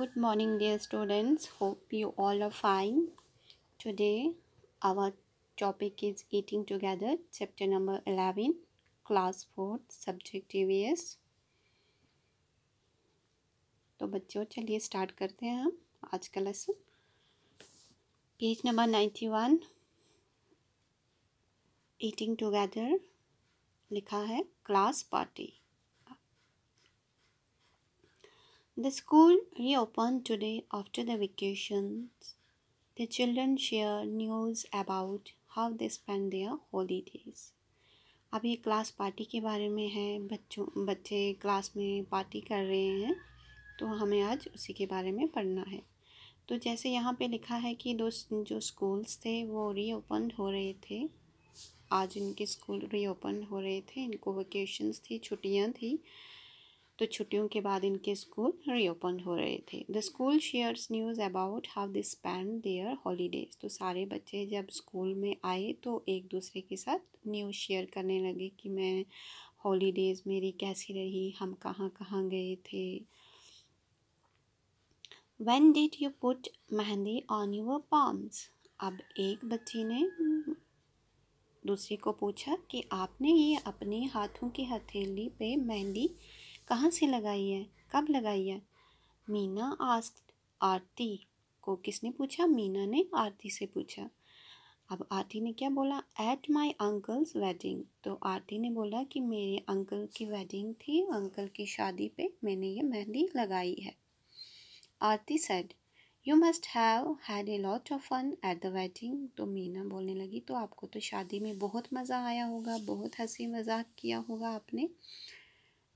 good morning dear students hope you all are fine today our topic is eating together chapter number 11 class 4 subject tvs तो बच्चों चलिए start करते हैं हम आज का lesson page number ninety one eating together लिखा है class party The school reopened today after the vacations. The children share news about how they spend their holidays. अब ये क्लास पार्टी के बारे में है बच्चों बच्चे क्लास में पार्टी कर रहे हैं तो हमें आज उसी के बारे में पढ़ना है तो जैसे यहाँ पे लिखा है कि दो जो स्कूल्स थे वो रीओपन हो रहे थे आज इनके स्कूल रीओपन हो रहे थे इनको वेकेशंस थी छुट्टियाँ थी तो छुट्टियों के बाद इनके स्कूल रीओपन हो रहे थे the school shares news about how they spend their holidays तो सारे बच्चे जब स्कूल में आए तो एक दूसरे के साथ न्यूज़ शेयर करने लगे कि मैं हॉलीडेज़ मेरी कैसी रही हम कहाँ कहाँ गए थे when did you put mehndi on your palms अब एक बच्ची ने दूसरे को पूछा कि आपने ये अपने हाथों की हथेली पे मेहंदी कहाँ से लगाई है कब लगाई है मीना आस्क आरती को किसने पूछा मीना ने आरती से पूछा अब आरती ने क्या बोला एट माई अंकल्स वेडिंग तो आरती ने बोला कि मेरे अंकल की वेडिंग थी अंकल की शादी पे मैंने ये मेहंदी लगाई है Aarti said you must have had a lot of fun at the wedding तो मीना बोलने लगी तो आपको तो शादी में बहुत मज़ा आया होगा बहुत हंसी मजाक किया होगा आपने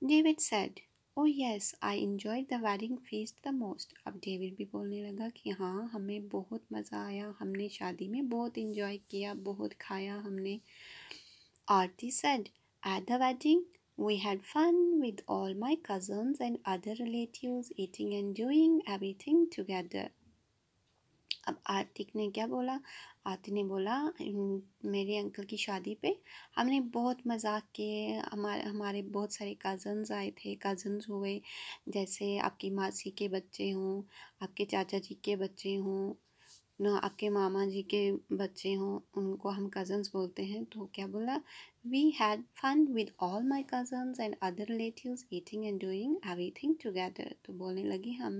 David said oh yes I enjoy the wedding feast the most अब डेविड भी बोलने लगा कि हाँ हमें बहुत मज़ा आया हमने शादी में बहुत इन्जॉय किया बहुत खाया हमने Aarti said at the wedding We had fun with all my cousins and other relatives eating and doing everything together. Atiq ने क्या बोला आतिक ने बोला मेरे अंकल की शादी पे हमने बहुत मजाक किए हमारे हमारे बहुत सारे कज़न्स आए थे कज़न्स हुए जैसे आपकी मासी के बच्चे हों आपके चाचा जी के बच्चे हों ना आपके मामा जी के बच्चे हों उनको हम कज़न्स बोलते हैं तो क्या बोला we had fun with all my cousins and other relatives eating and doing everything together तो बोलने लगी हम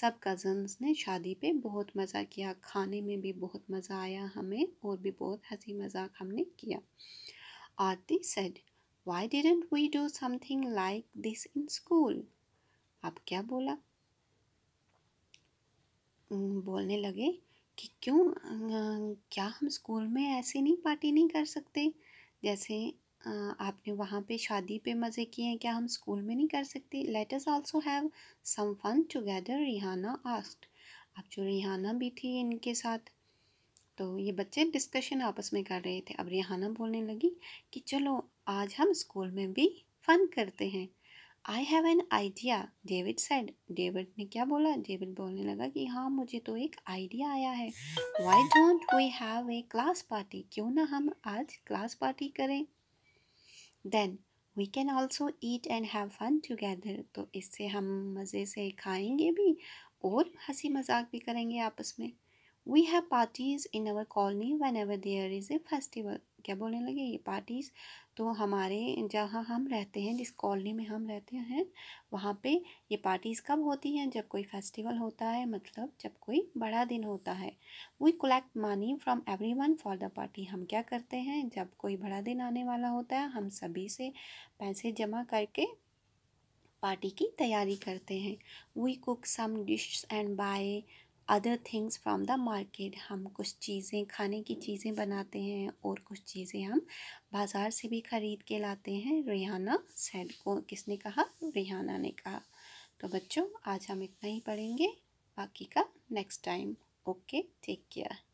सब कज़न्स ने शादी पे बहुत मज़ा किया खाने में भी बहुत मज़ा आया हमें और भी बहुत हंसी मजाक हमने किया Aarti said why didn't we do something like this in school आप क्या बोला बोलने लगे कि क्यों अं, क्या हम स्कूल में ऐसे नहीं पार्टी नहीं कर सकते जैसे आपने वहाँ पे शादी पे मज़े किए हैं क्या हम स्कूल में नहीं कर सकते let us also have some fun together Rihana asked अब जो रिहाना भी थी इनके साथ तो ये बच्चे डिस्कशन आपस में कर रहे थे अब रिहाना बोलने लगी कि चलो आज हम स्कूल में भी फ़न करते हैं I have an idea David said David ने क्या बोला डेविड बोलने लगा कि हाँ मुझे तो एक आइडिया आया है why don't we have a class party क्यों ना हम आज क्लास पार्टी करें then we can also eat and have fun together तो इससे हम मज़े से खाएंगे भी और हंसी मजाक भी करेंगे आपस में we have parties in our colony whenever there is a festival क्या बोलने लगे ये पार्टीज़ तो हमारे जहाँ हम रहते हैं जिस कॉलोनी में हम रहते हैं वहाँ पे ये पार्टीज़ कब होती हैं जब कोई फेस्टिवल होता है मतलब जब कोई बड़ा दिन होता है we collect money from everyone for the party हम क्या करते हैं जब कोई बड़ा दिन आने वाला होता है हम सभी से पैसे जमा करके पार्टी की तैयारी करते हैं we cook some dish and buy other things from the market हम कुछ चीज़ें खाने की चीज़ें बनाते हैं और कुछ चीज़ें हम बाज़ार से भी ख़रीद के लाते हैं रिहाना सेड को किसने कहा रिहाना ने कहा तो बच्चों आज हम इतना ही पढ़ेंगे बाकी का next time okay take care